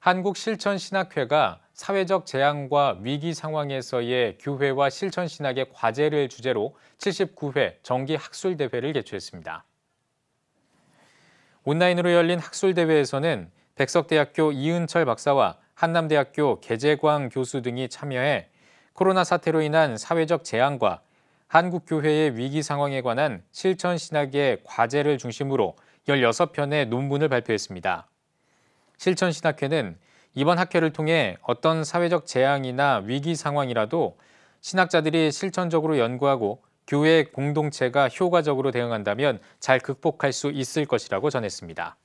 한국실천신학회가 사회적 재앙과 위기 상황에서의 교회와 실천신학의 과제를 주제로 79회 정기학술대회를 개최했습니다. 온라인으로 열린 학술대회에서는 백석대학교 이은철 박사와 한남대학교 개재광 교수 등이 참여해 코로나 사태로 인한 사회적 재앙과 한국교회의 위기 상황에 관한 실천신학의 과제를 중심으로 16편의 논문을 발표했습니다. 실천신학회는 이번 학회를 통해 어떤 사회적 재앙이나 위기 상황이라도 신학자들이 실천적으로 연구하고 교회 공동체가 효과적으로 대응한다면 잘 극복할 수 있을 것이라고 전했습니다.